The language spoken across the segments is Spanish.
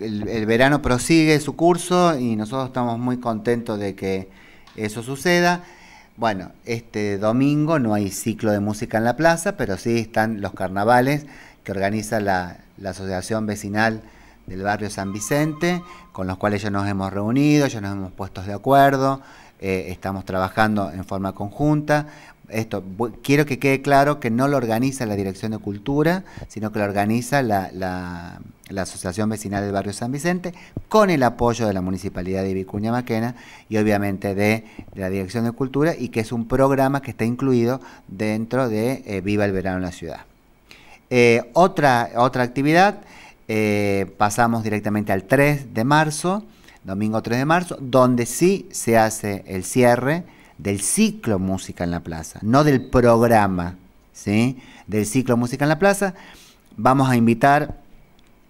el, verano prosigue su curso y nosotros estamos muy contentos de que eso suceda. Bueno, este domingo no hay ciclo de música en la plaza, pero sí están los carnavales que organiza la Asociación Vecinal del Barrio San Vicente, con los cuales ya nos hemos reunido, ya nos hemos puesto de acuerdo. Eh, estamos trabajando en forma conjunta. Esto, quiero que quede claro que no lo organiza la Dirección de Cultura, sino que lo organiza la, Asociación Vecinal del Barrio San Vicente, con el apoyo de la Municipalidad de Vicuña Maquena y obviamente de, la Dirección de Cultura, y que es un programa que está incluido dentro de eh, Viva el Verano en la Ciudad. Eh, otra, otra actividad, pasamos directamente al 3 de marzo, domingo 3 de marzo, donde sí se hace el cierre del ciclo Música en la Plaza, no del programa, ¿sí? Del ciclo Música en la Plaza. Vamos a invitar,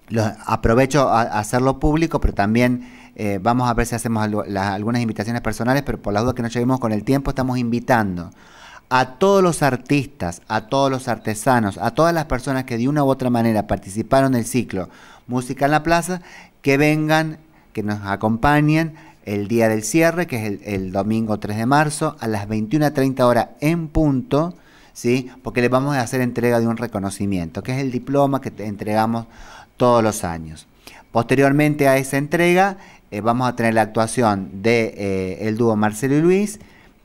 los, aprovecho a, hacerlo público, pero también eh, vamos a ver si hacemos algunas invitaciones personales, pero por la duda que no lleguemos con el tiempo, estamos invitando a todos los artistas, a todos los artesanos, a todas las personas que de una u otra manera participaron del ciclo Música en la Plaza, que vengan que nos acompañen el día del cierre, que es el, domingo 3 de marzo, a las 21.30 horas en punto, ¿sí? porque les vamos a hacer entrega de un reconocimiento, que es el diploma que te entregamos todos los años. Posteriormente a esa entrega eh, vamos a tener la actuación de eh, el dúo Marcelo y Luis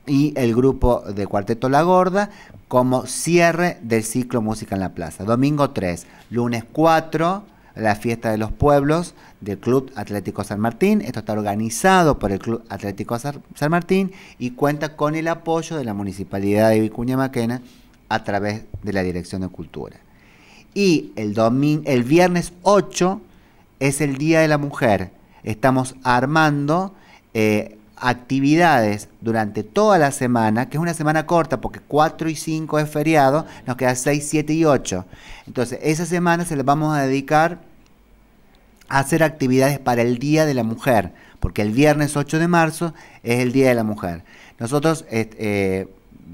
y el grupo de Cuarteto La Gorda como cierre del ciclo Música en la Plaza. Domingo 3, lunes 4, la fiesta de los pueblos del Club Atlético San Martín. Esto está organizado por el Club Atlético San Martín y cuenta con el apoyo de la Municipalidad de Vicuña Maquena a través de la Dirección de Cultura. Y el, el viernes 8 es el Día de la Mujer. Estamos armando eh, actividades durante toda la semana, que es una semana corta porque 4 y 5 es feriado, nos queda 6, 7 y 8. Entonces, esa semana se la vamos a dedicar a hacer actividades para el Día de la Mujer, porque el viernes 8 de marzo es el Día de la Mujer. Nosotros eh,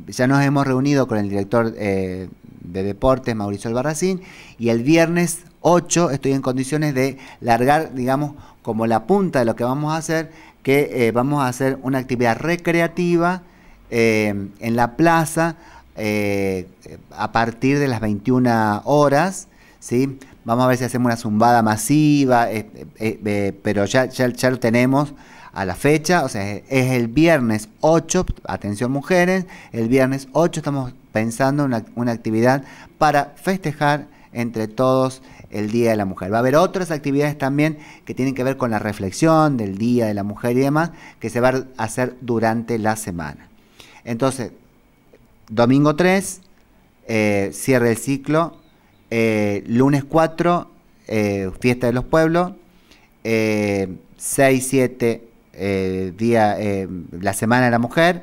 ya nos hemos reunido con el director eh, de deportes, Mauricio Albarracín, y el viernes 8 estoy en condiciones de largar, digamos, como la punta de lo que vamos a hacer que eh, vamos a hacer una actividad recreativa eh, en la plaza eh, a partir de las 21 horas. ¿sí? Vamos a ver si hacemos una zumbada masiva, pero ya, ya, lo tenemos a la fecha, o sea, es el viernes 8, atención mujeres, el viernes 8 estamos pensando en una, una actividad para festejar entre todos el Día de la Mujer. Va a haber otras actividades también que tienen que ver con la reflexión del Día de la Mujer y demás, que se va a hacer durante la semana. Entonces, domingo 3, eh, cierre el ciclo, eh, lunes 4, eh, fiesta de los pueblos, 6, 7, día, la Semana de la Mujer,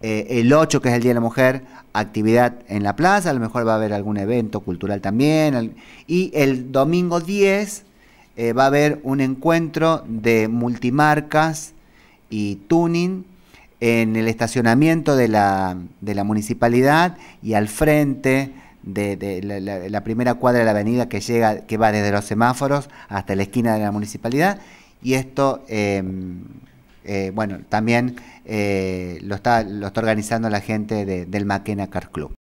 eh, el 8, que es el Día de la Mujer, actividad en la plaza, a lo mejor va a haber algún evento cultural también. y el domingo 10 eh, va a haber un encuentro de multimarcas y tuning en el estacionamiento de la, municipalidad y al frente de, la, primera cuadra de la avenida que llega, que va desde los semáforos hasta la esquina de la municipalidad. Y esto em, eh, bueno, también eh, lo, está, lo está organizando la gente del Maquena Car Club.